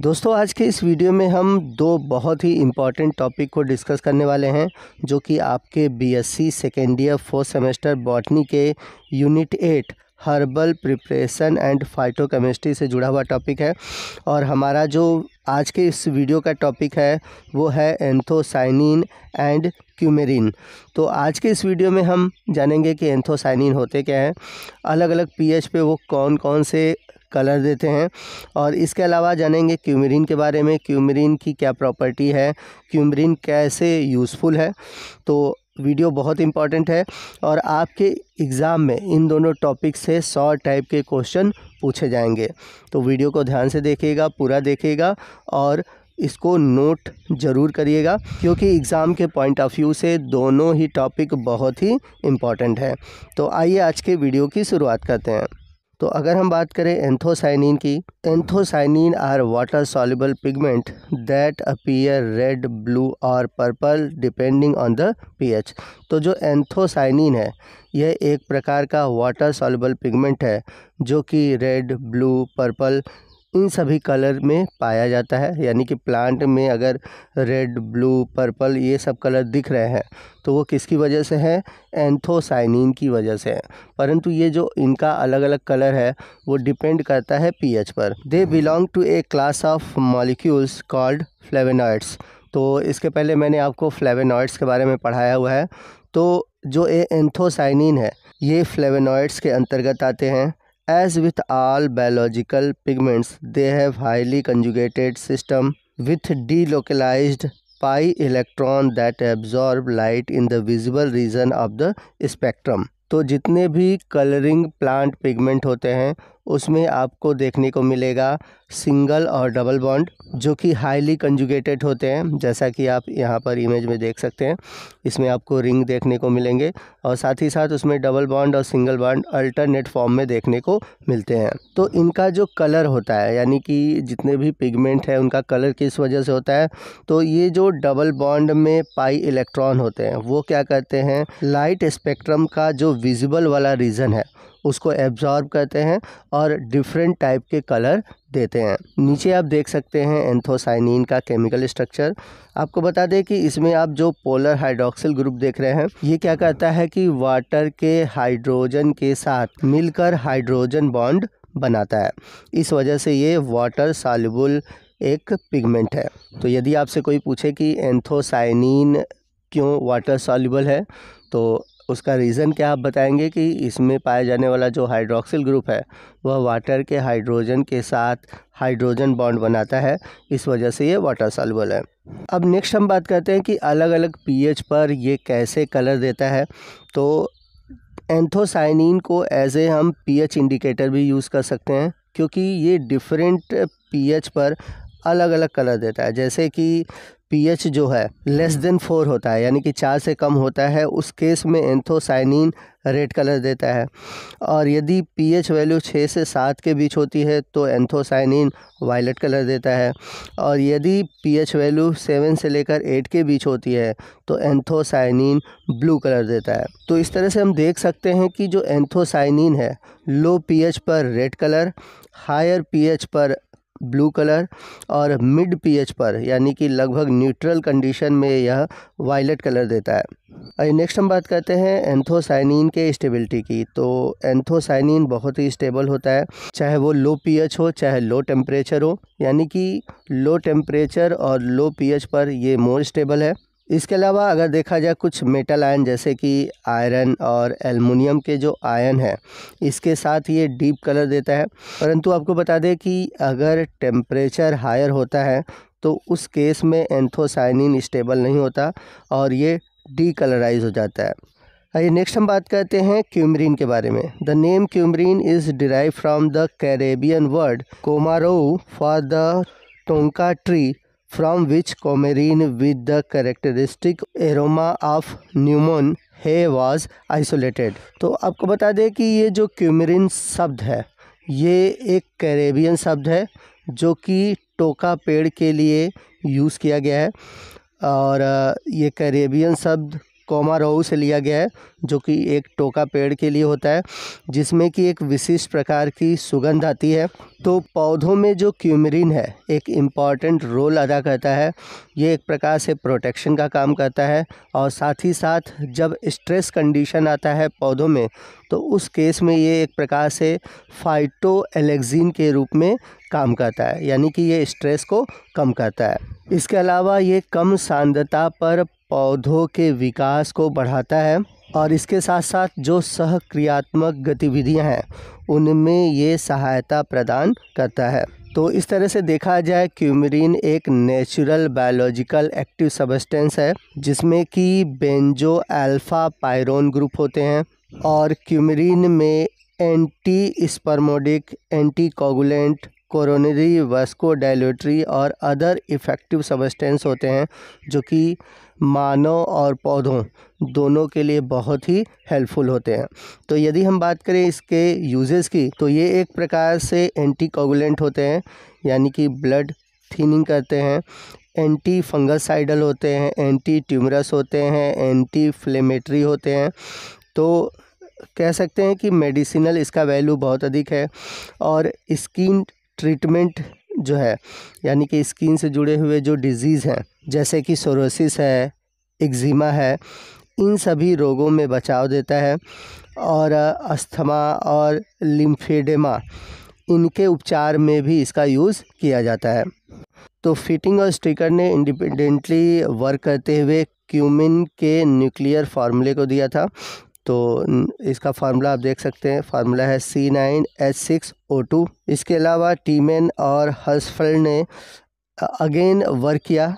दोस्तों आज के इस वीडियो में हम दो बहुत ही इम्पॉर्टेंट टॉपिक को डिस्कस करने वाले हैं जो कि आपके BSc second year fourth semester botany के unit eight herbal preparation and phytochemistry से जुड़ा हुआ टॉपिक है और हमारा जो आज के इस वीडियो का टॉपिक है वो है एंथोसाइनिन एंड क्यूमेरिन तो आज के इस वीडियो में हम जानेंगे कि एंथोसाइनिन होते क्या हैं अलग अलग पीएच पे वो कौन कौन से कलर देते हैं और इसके अलावा जानेंगे क्यूमरिन के बारे में क्यूमरिन की क्या प्रॉपर्टी है क्यूमरिन कैसे यूज़फुल है तो वीडियो बहुत इंपॉर्टेंट है और आपके एग्ज़ाम में इन दोनों टॉपिक से सौ टाइप के क्वेश्चन पूछे जाएंगे तो वीडियो को ध्यान से देखिएगा पूरा देखिएगा और इसको नोट ज़रूर करिएगा क्योंकि एग्ज़ाम के पॉइंट ऑफ व्यू से दोनों ही टॉपिक बहुत ही इम्पॉर्टेंट है तो आइए आज के वीडियो की शुरुआत करते हैं तो अगर हम बात करें एंथोसाइनिन की anthocyanin are water soluble pigment that appear red blue और purple depending on the pH तो जो एंथोसाइनिन है यह एक प्रकार का वाटर सॉल्युबल पिगमेंट है जो कि रेड ब्लू पर्पल इन सभी कलर में पाया जाता है यानी कि प्लांट में अगर रेड ब्लू पर्पल ये सब कलर दिख रहे हैं तो वो किसकी वजह से है एंथोसाइनिन की वजह से है परंतु ये जो इनका अलग अलग कलर है वो डिपेंड करता है पीएच पर they belong to a class of molecules called flavonoids तो इसके पहले मैंने आपको फ्लेवेनॉइड्स के बारे में पढ़ाया हुआ है तो जो ए एंथोसाइनिन है ये फ्लेवेनॉइड्स के अंतर्गत आते हैं as with all biological pigments they have highly conjugated system with the delocalize pi electron that absorb light in the visible region of the spectrum तो जितने भी कलरिंग प्लांट पिगमेंट होते हैं उसमें आपको देखने को मिलेगा सिंगल और डबल बॉन्ड जो कि हाईली कंजुगेटेड होते हैं जैसा कि आप यहाँ पर इमेज में देख सकते हैं इसमें आपको रिंग देखने को मिलेंगे और साथ ही साथ उसमें डबल बॉन्ड और सिंगल बॉन्ड अल्टरनेट फॉर्म में देखने को मिलते हैं तो इनका जो कलर होता है यानी कि जितने भी पिगमेंट है उनका कलर किस वजह से होता है तो ये जो डबल बॉन्ड में पाई इलेक्ट्रॉन होते हैं वो क्या करते हैं लाइट स्पेक्ट्रम का जो विजिबल वाला रीजन है उसको एब्जॉर्ब करते हैं और डिफरेंट टाइप के कलर देते हैं नीचे आप देख सकते हैं एंथोसाइनिन का केमिकल स्ट्रक्चर आपको बता दें कि इसमें आप जो पोलर हाइड्रोक्सिल ग्रुप देख रहे हैं ये क्या करता है कि वाटर के हाइड्रोजन के साथ मिलकर हाइड्रोजन बॉन्ड बनाता है इस वजह से ये वाटर सालुबल एक पिगमेंट है तो यदि आपसे कोई पूछे कि एंथोसाइनिन क्यों वाटर सॉल्यूबल है तो उसका रीज़न क्या आप बताएंगे कि इसमें पाया जाने वाला जो हाइड्रोक्सिल ग्रुप है वह वाटर के हाइड्रोजन के साथ हाइड्रोजन बॉन्ड बनाता है इस वजह से ये वाटर सॉल्युबल है अब नेक्स्ट हम बात करते हैं कि अलग अलग पीएच पर ये कैसे कलर देता है तो एंथोसाइनिन को एज ए हम पीएच इंडिकेटर भी यूज़ कर सकते हैं क्योंकि ये डिफरेंट पीएच पर अलग अलग कलर देता है जैसे कि पीएच जो है लेस देन फोर होता है यानी कि चार से कम होता है उस केस में एंथोसाइनिन रेड कलर देता है और यदि पीएच वैल्यू छः से सात के बीच होती है तो एंथोसाइनिन वायलेट कलर देता है और यदि पीएच वैल्यू सेवन से लेकर एट के बीच होती है तो एंथोसाइनिन ब्लू कलर देता है तो इस तरह से हम देख सकते हैं कि जो एंथोसाइनिन है लो पी पर रेड कलर हायर पी पर ब्लू कलर और मिड पीएच पर यानी कि लगभग न्यूट्रल कंडीशन में यह वायलेट कलर देता है अरे नेक्स्ट हम बात करते हैं एंथोसाइनिन के स्टेबिलिटी की तो एंथोसाइनिन बहुत ही स्टेबल होता है चाहे वो लो पीएच हो चाहे लो टेम्परेचर हो यानी कि लो टेम्परेचर और लो पीएच पर ये मोर स्टेबल है इसके अलावा अगर देखा जाए कुछ मेटल आयन जैसे कि आयरन और एलमिनियम के जो आयन हैं इसके साथ ये डीप कलर देता है परंतु आपको बता दें कि अगर टेम्परेचर हायर होता है तो उस केस में एंथोसाइनिन स्टेबल नहीं होता और ये डी कलराइज हो जाता है आइए नेक्स्ट हम बात करते हैं क्यूमरीन के बारे में the name coumarin is derive from the Caribbean word coumarou for the tonka tree from which coumarin with the characteristic aroma of new mown hay was isolated तो आपको बता दें कि ये जो क्यूमरिन शब्द है ये एक करेबियन शब्द है जो कि टोका पेड़ के लिए यूज़ किया गया है और ये कैरेबियन शब्द कोमारोहू से लिया गया है जो कि एक टोका पेड़ के लिए होता है जिसमें कि एक विशिष्ट प्रकार की सुगंध आती है तो पौधों में जो क्यूमरिन है एक इम्पॉर्टेंट रोल अदा करता है ये एक प्रकार से प्रोटेक्शन का काम करता है और साथ ही साथ जब स्ट्रेस कंडीशन आता है पौधों में तो उस केस में ये एक प्रकार से फाइटो एलेक्जीन के रूप में काम करता है यानी कि ये स्ट्रेस को कम करता है इसके अलावा ये कम सांद्रता पर पौधों के विकास को बढ़ाता है और इसके साथ साथ जो सहक्रियात्मक गतिविधियां हैं उनमें ये सहायता प्रदान करता है तो इस तरह से देखा जाए क्यूमरीन एक नेचुरल बायोलॉजिकल एक्टिव सबस्टेंस है जिसमें कि बेंजो अल्फा पायरोन ग्रुप होते हैं और क्यूमरीन में anti spasmodic anti coagulant coronary वस्को और अदर इफेक्टिव सबस्टेंस होते हैं जो कि मानव और पौधों दोनों के लिए बहुत ही हेल्पफुल होते हैं तो यदि हम बात करें इसके यूजेस की तो ये एक प्रकार से एंटीकोगुलेंट होते हैं यानी कि ब्लड थिनिंग करते हैं एंटी फंगसाइडल होते हैं एंटी ट्यूमरस होते हैं एंटी फ्लेमेटरी होते हैं तो कह सकते हैं कि मेडिसिनल इसका वैल्यू बहुत अधिक है और स्किन ट्रीटमेंट जो है यानी कि स्किन से जुड़े हुए जो डिजीज़ हैं जैसे कि सोरोसिस है एक्जिमा है इन सभी रोगों में बचाव देता है और अस्थमा और लिम्फेडेमा इनके उपचार में भी इसका यूज़ किया जाता है तो फिटिंग और स्टिकर ने इंडिपेंडेंटली वर्क करते हुए क्यूमिन के न्यूक्लियर फार्मूले को दिया था तो इसका फार्मूला आप देख सकते हैं फार्मूला है C nine H six O two इसके अलावा टीमेन और हर्सफेल्ड ने अगेन वर्क किया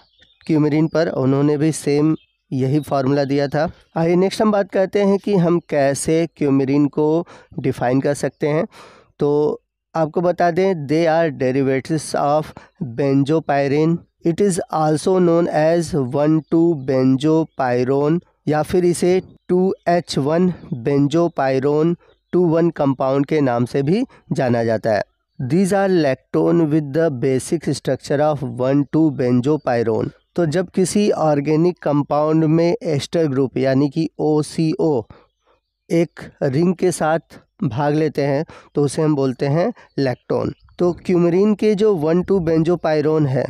क्यूमरिन पर उन्होंने भी सेम यही फार्मूला दिया था आइए नेक्स्ट हम बात करते हैं कि हम कैसे क्यूमरिन को डिफ़ाइन कर सकते हैं तो आपको बता दें they are derivatives of benzopyrene it is also known as one two benzopyrone या फिर इसे two H one benzopyrone two one compound के नाम से भी जाना जाता है these are lactone with the basic structure of one two benzopyrone तो जब किसी ऑर्गेनिक कंपाउंड में एस्टर ग्रुप यानी कि ओ सी ओ एक रिंग के साथ भाग लेते हैं तो उसे हम बोलते हैं लैक्टोन तो क्यूमरीन के जो वन टू बेंजोपायरोन है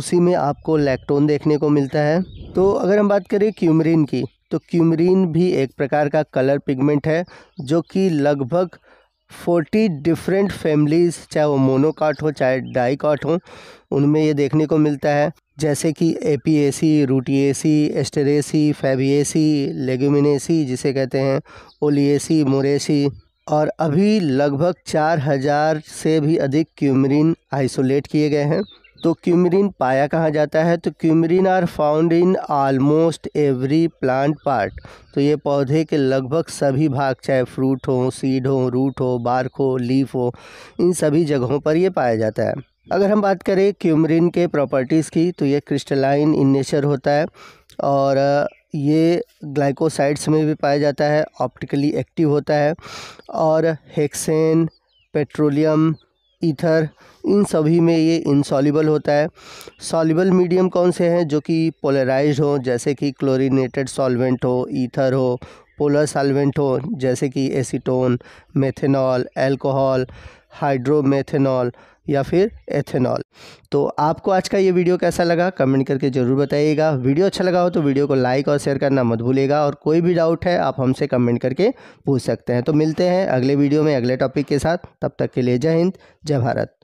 उसी में आपको लैक्टोन देखने को मिलता है तो अगर हम बात करें क्यूमरीन की तो क्यूमरीन भी एक प्रकार का कलर पिगमेंट है जो कि लगभग फोर्टी डिफरेंट फैमिलीज़ चाहे वो मोनोकाट हो चाहे डाईकाट हो उनमें ये देखने को मिलता है जैसे कि A P Apiaceae Rutaceae Asteraceae Fabaceae Leguminosae जिसे कहते हैं ओलिएसी मोरेसी और अभी लगभग 4000 से भी अधिक क्यूमरीन आइसोलेट किए गए हैं तो क्यूमरिन पाया कहाँ जाता है तो coumarin are found in almost every plant part तो ये पौधे के लगभग सभी भाग चाहे फ्रूट हो सीड हो रूट हो बार्क हो लीफ हो इन सभी जगहों पर ये पाया जाता है अगर हम बात करें क्यूमरिन के प्रॉपर्टीज़ की तो ये क्रिस्टलाइन इन नेचर होता है और ये ग्लाइकोसाइड्स में भी पाया जाता है ऑप्टिकली एक्टिव होता है और हेक्सेन पेट्रोलियम ईथर इन सभी में ये इनसॉल्यूबल होता है सॉलीबल मीडियम कौन से हैं जो कि पोलराइज हो जैसे कि क्लोरीनेटेड सॉल्वेंट हो ईथर हो पोलर सॉल्वेंट हो जैसे कि एसीटोन मेथेनॉल एल्कोहल हाइड्रोमेथेनॉल या फिर एथेनॉल तो आपको आज का ये वीडियो कैसा लगा कमेंट करके ज़रूर बताइएगा वीडियो अच्छा लगा हो तो वीडियो को लाइक और शेयर करना मत भूलिएगा और कोई भी डाउट है आप हमसे कमेंट करके पूछ सकते हैं तो मिलते हैं अगले वीडियो में अगले टॉपिक के साथ तब तक के लिए जय हिंद जय भारत